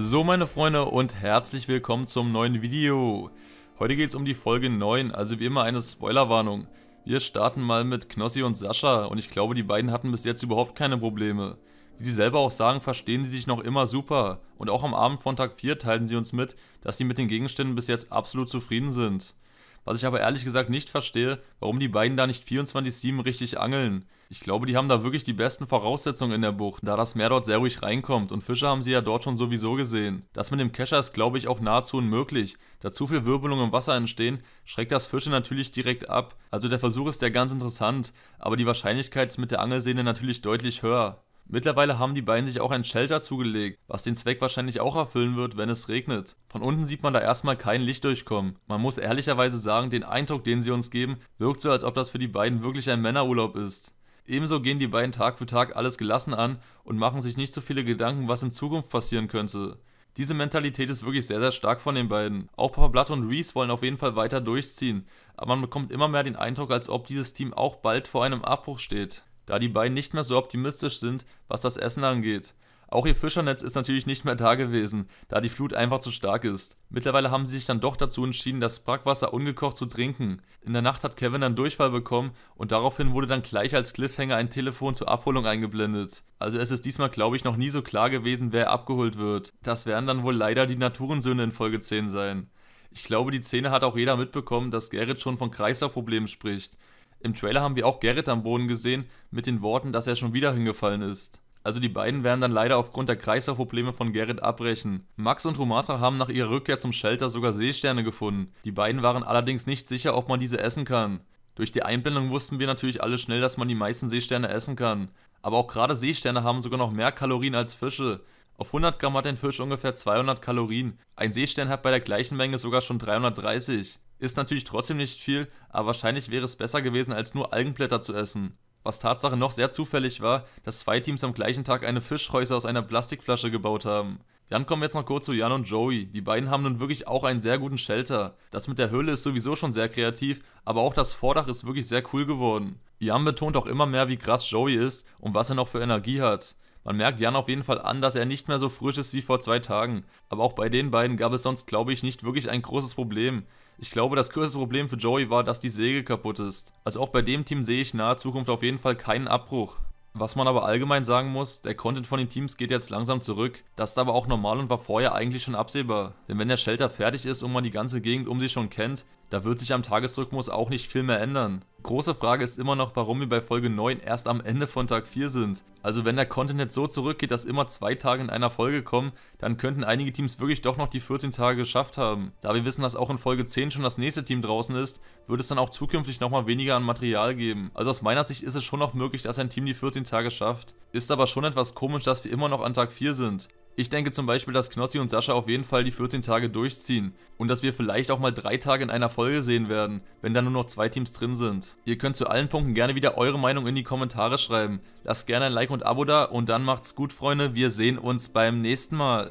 So meine Freunde und herzlich willkommen zum neuen Video. Heute geht es um die Folge 9, also wie immer eine Spoilerwarnung. Wir starten mal mit Knossi und Sascha und ich glaube die beiden hatten bis jetzt überhaupt keine Probleme. Wie sie selber auch sagen, verstehen sie sich noch immer super und auch am Abend von Tag 4 teilten sie uns mit, dass sie mit den Gegenständen bis jetzt absolut zufrieden sind. Was ich aber ehrlich gesagt nicht verstehe, warum die beiden da nicht 24-7 richtig angeln. Ich glaube, die haben da wirklich die besten Voraussetzungen in der Bucht, da das Meer dort sehr ruhig reinkommt und Fische haben sie ja dort schon sowieso gesehen. Das mit dem Kescher ist glaube ich auch nahezu unmöglich. Da zu viel Wirbelung im Wasser entstehen, schreckt das Fische natürlich direkt ab. Also der Versuch ist ja ganz interessant, aber die Wahrscheinlichkeit ist mit der Angelsehne natürlich deutlich höher. Mittlerweile haben die beiden sich auch ein Shelter zugelegt, was den Zweck wahrscheinlich auch erfüllen wird, wenn es regnet. Von unten sieht man da erstmal kein Licht durchkommen. Man muss ehrlicherweise sagen, den Eindruck, den sie uns geben, wirkt so, als ob das für die beiden wirklich ein Männerurlaub ist. Ebenso gehen die beiden Tag für Tag alles gelassen an und machen sich nicht so viele Gedanken, was in Zukunft passieren könnte. Diese Mentalität ist wirklich sehr, sehr stark von den beiden. Auch Papa Blatt und Reese wollen auf jeden Fall weiter durchziehen, aber man bekommt immer mehr den Eindruck, als ob dieses Team auch bald vor einem Abbruch steht da die beiden nicht mehr so optimistisch sind, was das Essen angeht. Auch ihr Fischernetz ist natürlich nicht mehr da gewesen, da die Flut einfach zu stark ist. Mittlerweile haben sie sich dann doch dazu entschieden, das Brackwasser ungekocht zu trinken. In der Nacht hat Kevin einen Durchfall bekommen und daraufhin wurde dann gleich als Cliffhanger ein Telefon zur Abholung eingeblendet. Also es ist diesmal glaube ich noch nie so klar gewesen, wer abgeholt wird. Das werden dann wohl leider die Naturensöhne in Folge 10 sein. Ich glaube, die Szene hat auch jeder mitbekommen, dass Gerrit schon von Kreislaufproblemen spricht. Im Trailer haben wir auch Gerrit am Boden gesehen, mit den Worten, dass er schon wieder hingefallen ist. Also die beiden werden dann leider aufgrund der Kreislaufprobleme von Gerrit abbrechen. Max und Romata haben nach ihrer Rückkehr zum Shelter sogar Seesterne gefunden. Die beiden waren allerdings nicht sicher, ob man diese essen kann. Durch die Einblendung wussten wir natürlich alle schnell, dass man die meisten Seesterne essen kann. Aber auch gerade Seesterne haben sogar noch mehr Kalorien als Fische. Auf 100 Gramm hat ein Fisch ungefähr 200 Kalorien. Ein Seestern hat bei der gleichen Menge sogar schon 330. Ist natürlich trotzdem nicht viel, aber wahrscheinlich wäre es besser gewesen, als nur Algenblätter zu essen. Was Tatsache noch sehr zufällig war, dass zwei Teams am gleichen Tag eine Fischhäuser aus einer Plastikflasche gebaut haben. Dann kommen wir jetzt noch kurz zu Jan und Joey. Die beiden haben nun wirklich auch einen sehr guten Shelter. Das mit der Höhle ist sowieso schon sehr kreativ, aber auch das Vordach ist wirklich sehr cool geworden. Jan betont auch immer mehr, wie krass Joey ist und was er noch für Energie hat. Man merkt Jan auf jeden Fall an, dass er nicht mehr so frisch ist wie vor zwei Tagen. Aber auch bei den beiden gab es sonst, glaube ich, nicht wirklich ein großes Problem. Ich glaube, das größte Problem für Joey war, dass die Säge kaputt ist. Also auch bei dem Team sehe ich nahe Zukunft auf jeden Fall keinen Abbruch. Was man aber allgemein sagen muss, der Content von den Teams geht jetzt langsam zurück. Das ist aber auch normal und war vorher eigentlich schon absehbar. Denn wenn der Shelter fertig ist und man die ganze Gegend um sich schon kennt, da wird sich am Tagesrhythmus auch nicht viel mehr ändern. Große Frage ist immer noch, warum wir bei Folge 9 erst am Ende von Tag 4 sind. Also wenn der Content jetzt so zurückgeht, dass immer zwei Tage in einer Folge kommen, dann könnten einige Teams wirklich doch noch die 14 Tage geschafft haben. Da wir wissen, dass auch in Folge 10 schon das nächste Team draußen ist, wird es dann auch zukünftig nochmal weniger an Material geben. Also aus meiner Sicht ist es schon noch möglich, dass ein Team die 14 Tage schafft. Ist aber schon etwas komisch, dass wir immer noch an Tag 4 sind. Ich denke zum Beispiel, dass Knossi und Sascha auf jeden Fall die 14 Tage durchziehen und dass wir vielleicht auch mal drei Tage in einer Folge sehen werden, wenn da nur noch zwei Teams drin sind. Ihr könnt zu allen Punkten gerne wieder eure Meinung in die Kommentare schreiben. Lasst gerne ein Like und Abo da und dann macht's gut, Freunde. Wir sehen uns beim nächsten Mal.